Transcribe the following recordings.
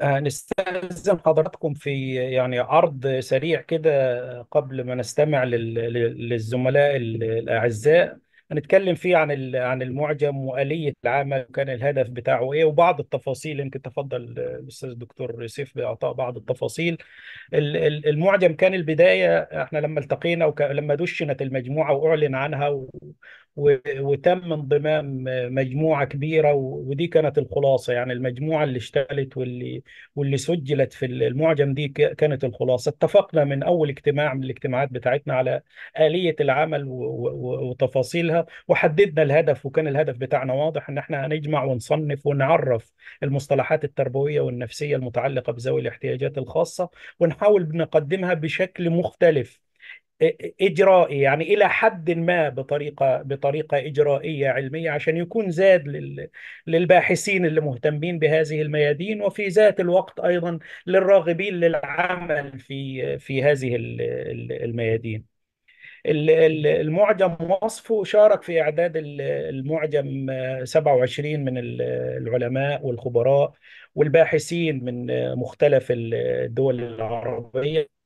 آه، نستأذن حضراتكم في يعني عرض سريع كده قبل ما نستمع للزملاء الأعزاء هنتكلم فيه عن عن المعجم وآلية العمل وكان الهدف بتاعه إيه وبعض التفاصيل يمكن تفضل الأستاذ الدكتور سيف بإعطاء بعض التفاصيل المعجم كان البداية إحنا لما التقينا ولما دشنت المجموعة وأعلن عنها وتم انضمام مجموعه كبيره ودي كانت الخلاصه يعني المجموعه اللي اشتغلت واللي واللي سجلت في المعجم دي كانت الخلاصه اتفقنا من اول اجتماع من الاجتماعات بتاعتنا على اليه العمل وتفاصيلها وحددنا الهدف وكان الهدف بتاعنا واضح ان احنا هنجمع ونصنف ونعرف المصطلحات التربويه والنفسيه المتعلقه بذوي الاحتياجات الخاصه ونحاول نقدمها بشكل مختلف اجرائي يعني الى حد ما بطريقه بطريقه اجرائيه علميه عشان يكون زاد لل... للباحثين اللي مهتمين بهذه الميادين وفي ذات الوقت ايضا للراغبين للعمل في في هذه الميادين. المعجم وصفه شارك في إعداد المعجم 27 من العلماء والخبراء والباحثين من مختلف الدول العربية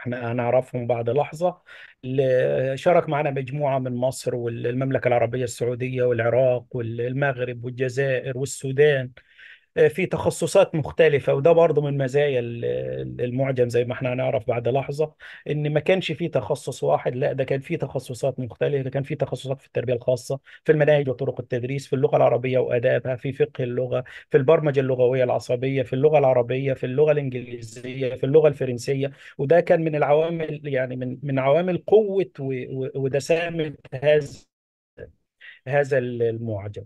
احنا هنعرفهم بعد لحظة اللي شارك معنا مجموعة من مصر والمملكة العربية السعودية والعراق والمغرب والجزائر والسودان في تخصصات مختلفة وده برضه من مزايا المعجم زي ما احنا هنعرف بعد لحظة ان ما كانش في تخصص واحد لا ده كان في تخصصات مختلفة ده كان في تخصصات في التربية الخاصة في المناهج وطرق التدريس في اللغة العربية وآدابها في فقه اللغة في البرمجة اللغوية العصبية في اللغة العربية في اللغة الإنجليزية في اللغة الفرنسية وده كان من العوامل يعني من من عوامل قوة ودسامة هذا هذا المعجم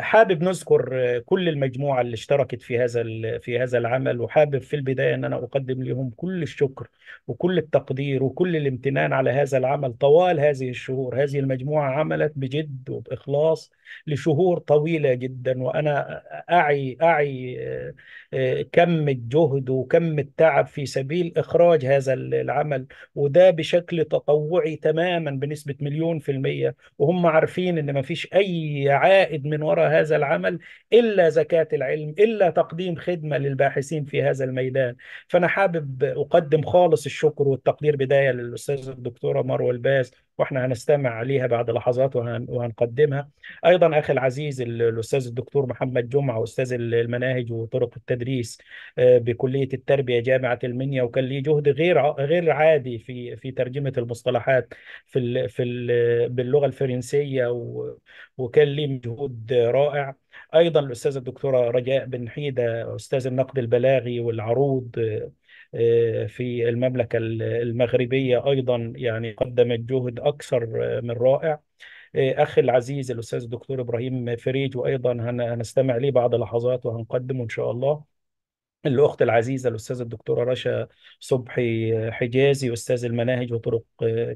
حابب نذكر كل المجموعه اللي اشتركت في هذا في هذا العمل وحابب في البدايه ان انا اقدم لهم كل الشكر وكل التقدير وكل الامتنان على هذا العمل طوال هذه الشهور هذه المجموعه عملت بجد وباخلاص لشهور طويله جدا وانا اعي اعي آه، آه، كم الجهد وكم التعب في سبيل اخراج هذا العمل وده بشكل تطوعي تماما بنسبه مليون في الميه وهم عارفين ان ما فيش اي عائد عائد من وراء هذا العمل إلا زكاة العلم إلا تقديم خدمة للباحثين في هذا الميدان فأنا حابب أقدم خالص الشكر والتقدير بداية للأستاذ الدكتورة مروة الباس واحنا هنستمع عليها بعد لحظات وهنقدمها ايضا اخي العزيز الاستاذ الدكتور محمد جمعه استاذ المناهج وطرق التدريس آه، بكليه التربيه جامعه المنيا وكان ليه جهد غير غير عادي في في ترجمه المصطلحات في الـ في الـ باللغه الفرنسيه وكان ليه مجهود رائع ايضا الاستاذه الدكتوره رجاء بن حيده استاذ النقد البلاغي والعروض آه، في المملكة المغربية أيضا يعني قدمت جهد أكثر آه، من رائع آه، أخي العزيز الأستاذ الدكتور إبراهيم فريج وأيضا هنستمع لي بعد لحظات وهنقدمه إن شاء الله الأخت العزيزة الأستاذة الدكتورة رشا صبحي حجازي أستاذ المناهج وطرق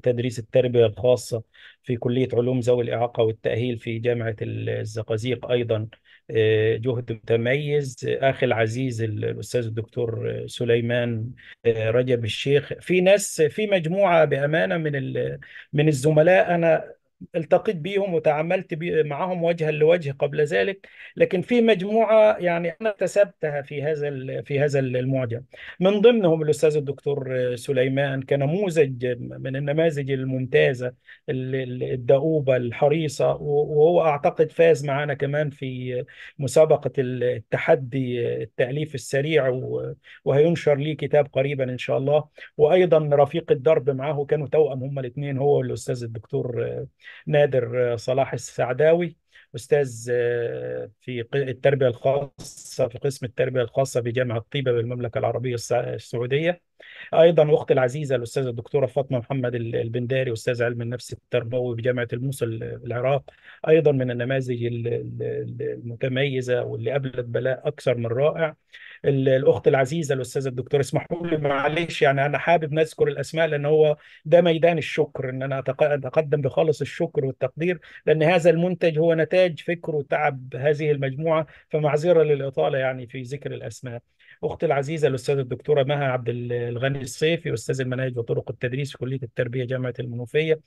تدريس التربية الخاصة في كلية علوم ذوي الإعاقة والتأهيل في جامعة الزقازيق أيضا آه، جهد متميز اخي العزيز الاستاذ الدكتور آه، سليمان آه، رجب الشيخ في ناس في مجموعه بامانه من من الزملاء انا التقيت بيهم وتعاملت بي معهم وجها لوجه قبل ذلك لكن في مجموعة يعني أنا اكتسبتها في هذا في هذا المعجم من ضمنهم الأستاذ الدكتور سليمان كنموذج من النماذج الممتازة الدؤوبة الحريصة وهو أعتقد فاز معنا كمان في مسابقة التحدي التأليف السريع وهينشر لي كتاب قريبا إن شاء الله وأيضا رفيق الدرب معه كانوا توأم هما الاثنين هو والأستاذ الدكتور نادر آه، صلاح السعداوي استاذ آه، في التربيه الخاصه في قسم التربيه الخاصه بجامعه طيبه بالمملكه العربيه السعوديه ايضا اختي العزيزه الاستاذه الدكتوره فاطمه محمد البنداري استاذ علم النفس التربوي بجامعه الموصل بالعراق ايضا من النماذج المتميزه واللي قابلت بلاء اكثر من رائع الاخت العزيزه الاستاذه الدكتوره اسمحوا لي معلش يعني انا حابب نذكر الاسماء لان هو ده ميدان الشكر ان انا اتقدم بخالص الشكر والتقدير لان هذا المنتج هو نت نتاج فكر وتعب هذه المجموعه فمعذره للاطاله يعني في ذكر الاسماء. اختي العزيزه الاستاذه الدكتوره مها عبد الغني الصيفي استاذ المناهج وطرق التدريس في كليه التربيه جامعه المنوفيه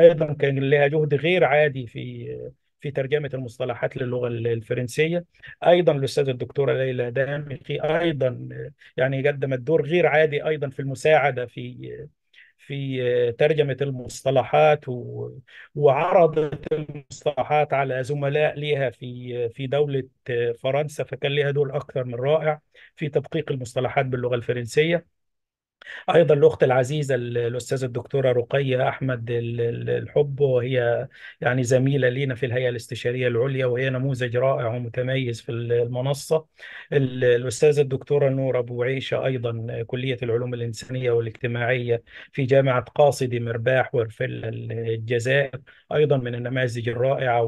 ايضا كان لها جهد غير عادي في في ترجمة المصطلحات للغة الفرنسية أيضا الأستاذة الدكتورة ليلى دامقي أيضا يعني قدمت دور غير عادي أيضا في المساعدة في في آه، ترجمة المصطلحات وعرضت المصطلحات على زملاء ليها في في دولة آه، فرنسا فكان ليها دور أكثر من رائع في تدقيق المصطلحات باللغة الفرنسية ايضا الاخت العزيزه الاستاذه الدكتوره رقيه احمد الحب وهي يعني زميله لينا في الهيئه الاستشاريه العليا وهي نموذج رائع ومتميز في المنصه الاستاذه الدكتوره نور ابو عيشه ايضا كليه العلوم الانسانيه والاجتماعيه في جامعه قاصدي مرباح ورفلة الجزائر ايضا من النماذج الرائعه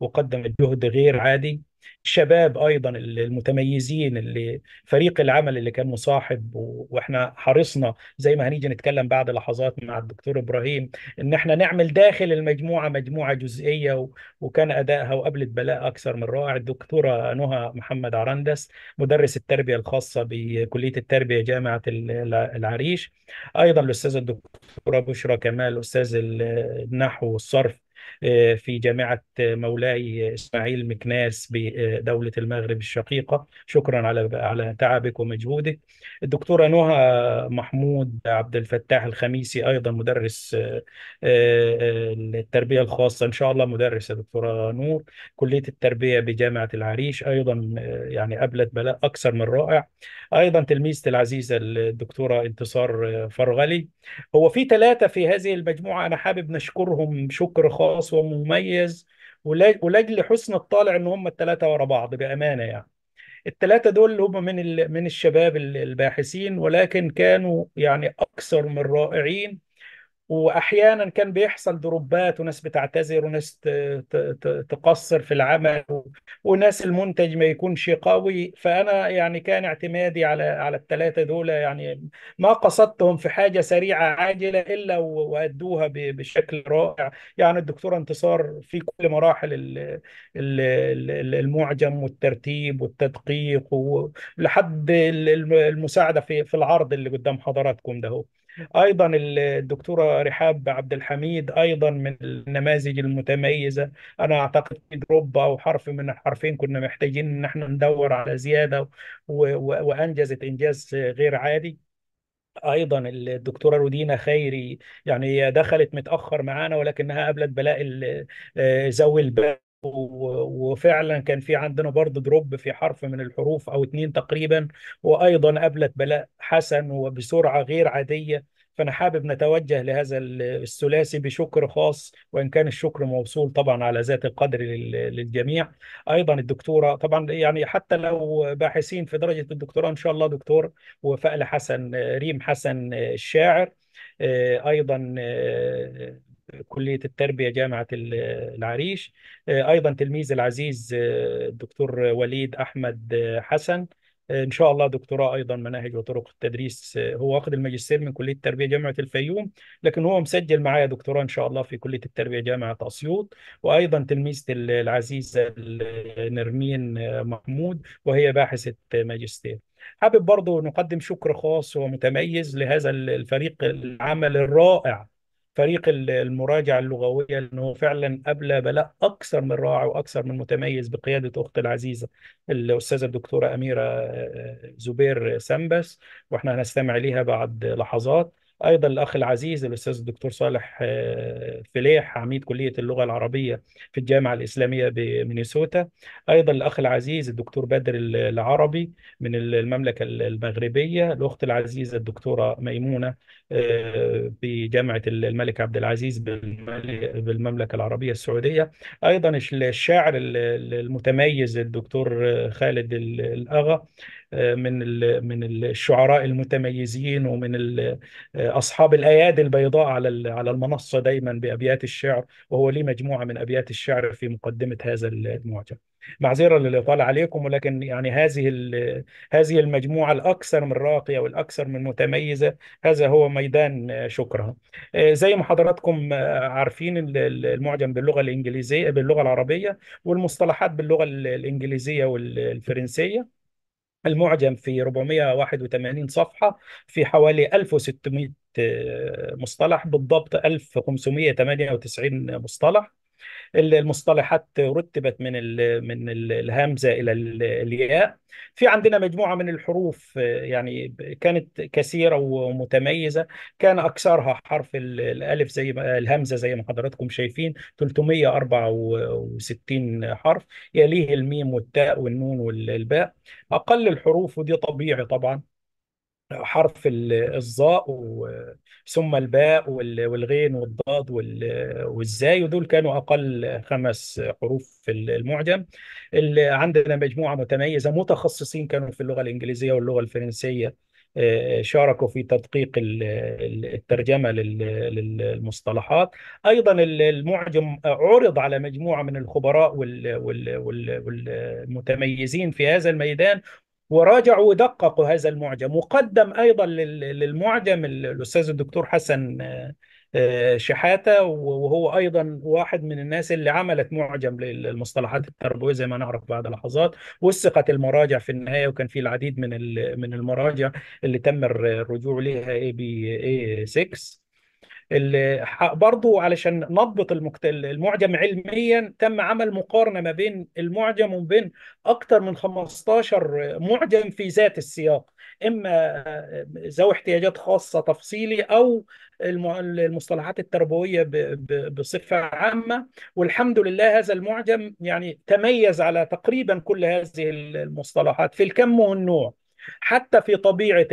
وقدمت جهد غير عادي الشباب ايضا المتميزين اللي فريق العمل اللي كان مصاحب واحنا حرصنا زي ما هنيجي نتكلم بعد لحظات مع الدكتور ابراهيم ان احنا نعمل داخل المجموعه مجموعه جزئيه وكان ادائها وقابلت بلاء اكثر من رائع الدكتوره نهى محمد عرندس مدرس التربيه الخاصه بكليه التربيه جامعه العريش ايضا الاستاذه الدكتوره بشرى كمال استاذ النحو والصرف آه، في جامعة مولاي إسماعيل مكناس بدولة آه، المغرب الشقيقة شكرا على على تعبك ومجهودك الدكتورة نهى محمود عبد الفتاح الخميسي أيضا مدرس آه، التربية الخاصة إن شاء الله مدرسة دكتورة نور كلية التربية بجامعة العريش أيضا يعني أبلت بلاء أكثر من رائع أيضا تلميذتي العزيزة الدكتورة انتصار فرغلي هو في ثلاثة في هذه المجموعة أنا حابب نشكرهم شكر خاص خاص ومميز ولاجل حسن الطالع ان هم الثلاثه ورا بعض بامانه يعني الثلاثه دول هم من من الشباب الباحثين ولكن كانوا يعني اكثر من رائعين واحيانا كان بيحصل دروبات وناس بتعتذر وناس تقصر في العمل وناس المنتج ما يكونش قوي فانا يعني كان اعتمادي على على الثلاثه دول يعني ما قصدتهم في حاجه سريعه عاجله الا وادوها بشكل رائع يعني الدكتوره انتصار في كل مراحل المعجم والترتيب والتدقيق لحد المساعده في في العرض اللي قدام حضراتكم ده هو. ايضا الدكتوره رحاب عبد الحميد ايضا من النماذج المتميزه انا اعتقد في دروب او حرف من الحرفين كنا محتاجين ان احنا ندور على زياده وانجزت انجاز غير عادي ايضا الدكتوره رودينا خيري يعني هي دخلت متاخر معانا ولكنها قابلت بلاء آه، ذوي البال وفعلا كان في عندنا برضه دروب في حرف من الحروف او اتنين تقريبا وايضا قابلت بلاء حسن وبسرعه غير عاديه فانا حابب نتوجه لهذا الثلاثي بشكر خاص وان كان الشكر موصول طبعا على ذات القدر للجميع ايضا الدكتوره طبعا يعني حتى لو باحثين في درجه الدكتوراه ان شاء الله دكتور وفاء حسن ريم حسن الشاعر آه، ايضا آه، كلية التربية جامعة العريش آه، أيضا تلميذ العزيز آه، الدكتور وليد أحمد آه، حسن إن شاء الله دكتوراه أيضا مناهج وطرق التدريس هو واخد الماجستير من كلية التربية جامعة الفيوم لكن هو مسجل معايا دكتوراه إن شاء الله في كلية التربية جامعة أسيوط وأيضا تلميذة العزيزة نرمين محمود وهي باحثة ماجستير حابب برضو نقدم شكر خاص ومتميز لهذا الفريق العمل الرائع فريق المراجعه اللغويه انه فعلا ابلى بلاء اكثر من رائع واكثر من متميز بقياده اختي العزيزه الاستاذه الدكتوره اميره آه، آه، زبير سمبس واحنا هنستمع لها بعد لحظات ايضا الاخ العزيز الاستاذ الدكتور صالح آه، فليح عميد كليه اللغه العربيه في الجامعه الاسلاميه بمينيسوتا ايضا الاخ العزيز الدكتور بدر العربي من المملكه المغربيه الاخت العزيزه الدكتوره ميمونه آه، بجامعه الملك عبد العزيز بالمملكه العربيه السعوديه ايضا الشاعر المتميز الدكتور آه، خالد الاغا من من الشعراء المتميزين ومن اصحاب الايادي البيضاء على على المنصه دايما بابيات الشعر وهو لي مجموعه من ابيات الشعر في مقدمه هذا المعجم. معذره للاطاله عليكم ولكن يعني هذه هذه المجموعه الاكثر من راقيه والاكثر من متميزه هذا هو ميدان شكرها. زي ما حضراتكم عارفين المعجم باللغه الانجليزيه باللغه العربيه والمصطلحات باللغه الانجليزيه والفرنسيه المعجم في 481 صفحة في حوالي 1600 آه، مصطلح بالضبط 1598 مصطلح المصطلحات رتبت من الـ من الهمزه الى الياء في عندنا مجموعه من الحروف يعني كانت كثيره ومتميزه كان اكثرها حرف الالف زي ما الهمزه زي ما حضراتكم شايفين 364 حرف يليه الميم والتاء والنون والباء اقل الحروف ودي طبيعي طبعا حرف الظاء ثم الباء والغين والضاد والزاي ودول كانوا اقل خمس حروف في المعجم اللي عندنا مجموعه متميزه متخصصين كانوا في اللغه الانجليزيه واللغه الفرنسيه آه، شاركوا في تدقيق الترجمه للمصطلحات ايضا المعجم عرض على مجموعه من الخبراء والمتميزين في هذا الميدان وراجعوا ودققوا هذا المعجم وقدم ايضا للمعجم الاستاذ الدكتور حسن آه، آه، شحاته وهو ايضا واحد من الناس اللي عملت معجم للمصطلحات التربويه زي ما نعرف بعد لحظات وثقت المراجع في النهايه وكان في العديد من من المراجع اللي تم الرجوع ليها اي بي اي 6 برضه علشان نضبط المعجم علميا تم عمل مقارنه ما بين المعجم وبين اكثر من 15 معجم في ذات السياق اما آه، ذوي احتياجات خاصه تفصيلي او المصطلحات التربويه بصفه عامه والحمد لله هذا المعجم يعني تميز على تقريبا كل هذه المصطلحات في الكم والنوع حتى في طبيعه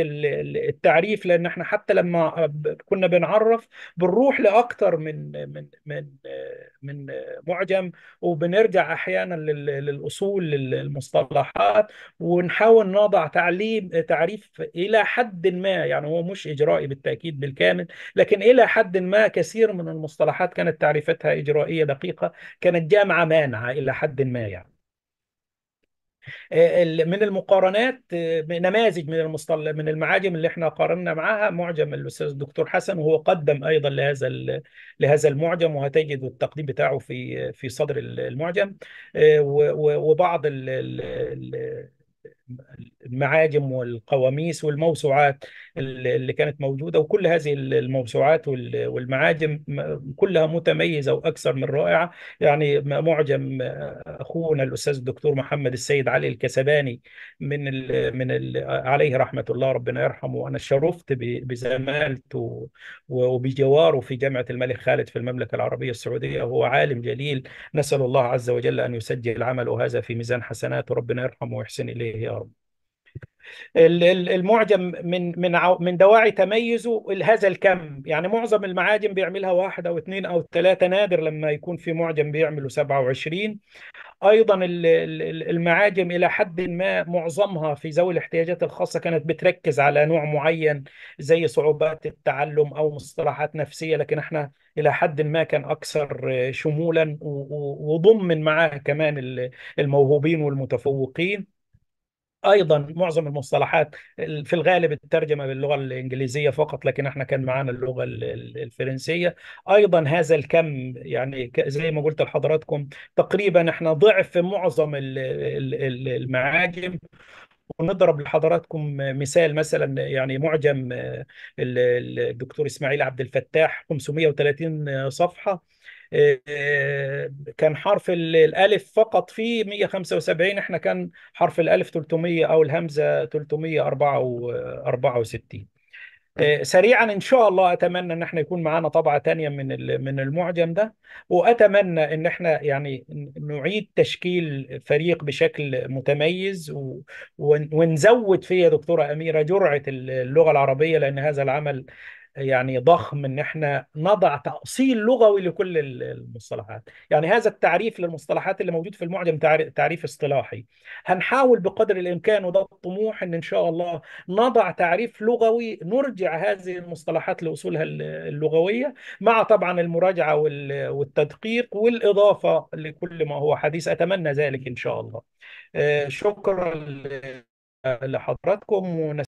التعريف لان احنا حتى لما كنا بنعرف بنروح لاكثر من من من من معجم وبنرجع احيانا للاصول للمصطلحات ونحاول نضع تعليم تعريف الى حد ما يعني هو مش اجرائي بالتاكيد بالكامل لكن الى حد ما كثير من المصطلحات كانت تعريفتها اجرائيه دقيقه كانت جامعه مانعه الى حد ما يعني آه، من المقارنات آه، نماذج من المصطل من المعاجم اللي احنا قارنا معاها معجم الاستاذ الدكتور حسن وهو قدم ايضا لهذا لهذا المعجم وهتجد التقديم بتاعه في في صدر المعجم آه، وبعض ال المعاجم والقواميس والموسوعات اللي كانت موجوده وكل هذه الموسوعات والمعاجم كلها متميزه واكثر من رائعه يعني معجم اخونا الاستاذ الدكتور محمد السيد علي الكسباني من الـ من الـ عليه رحمه الله ربنا يرحمه وانا شرفت بزمالته وبجواره في جامعه الملك خالد في المملكه العربيه السعوديه وهو عالم جليل نسال الله عز وجل ان يسجل عمله هذا في ميزان حسناته ربنا يرحمه ويحسن اليه يا رب المعجم من من من دواعي تميزه هذا الكم يعني معظم المعاجم بيعملها واحد او اثنين او ثلاثه نادر لما يكون في معجم بيعمله 27 ايضا المعاجم الى حد ما معظمها في ذوي الاحتياجات الخاصه كانت بتركز على نوع معين زي صعوبات التعلم او مصطلحات نفسيه لكن احنا الى حد ما كان اكثر شمولا وضمن معاه كمان الموهوبين والمتفوقين ايضا معظم المصطلحات في الغالب الترجمه باللغه الانجليزيه فقط لكن احنا كان معانا اللغه الفرنسيه ايضا هذا الكم يعني زي ما قلت لحضراتكم تقريبا احنا ضعف معظم المعاجم ونضرب لحضراتكم مثال مثلا يعني معجم آه، الدكتور اسماعيل عبد الفتاح 530 صفحه آه، كان حرف الالف فقط فيه 175 احنا كان حرف الالف 300 او الهمزه 364 آه، طيب. سريعا ان شاء الله اتمنى ان احنا يكون معانا طبعه تانية من من المعجم ده واتمنى ان احنا يعني نعيد تشكيل فريق بشكل متميز ونزود فيه يا دكتوره اميره جرعه اللغه العربيه لان هذا العمل يعني ضخم ان احنا نضع تاصيل لغوي لكل المصطلحات يعني هذا التعريف للمصطلحات اللي موجود في المعجم تعريف اصطلاحي هنحاول بقدر الامكان وده الطموح ان ان شاء الله نضع تعريف لغوي نرجع هذه المصطلحات لاصولها اللغويه مع طبعا المراجعه والتدقيق والاضافه لكل ما هو حديث اتمنى ذلك ان شاء الله آه، شكرا لحضراتكم